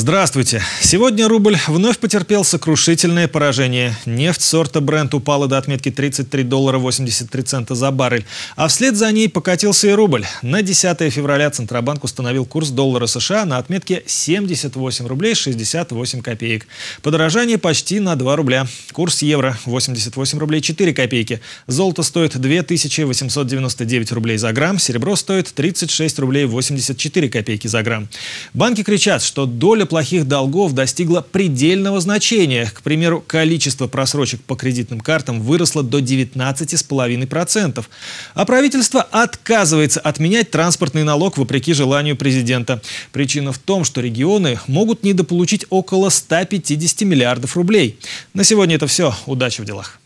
Здравствуйте. Сегодня рубль вновь потерпел сокрушительное поражение. Нефть сорта Бренд упала до отметки 33 доллара 83 цента за баррель, а вслед за ней покатился и рубль. На 10 февраля Центробанк установил курс доллара США на отметке 78 рублей 68 копеек. Подорожание почти на 2 рубля. Курс евро 88 рублей 4 копейки. Золото стоит 2899 рублей за грамм, серебро стоит 36 рублей 84 копейки за грамм. Банки кричат, что доля плохих долгов достигло предельного значения. К примеру, количество просрочек по кредитным картам выросло до 19,5%. А правительство отказывается отменять транспортный налог вопреки желанию президента. Причина в том, что регионы могут недополучить около 150 миллиардов рублей. На сегодня это все. Удачи в делах.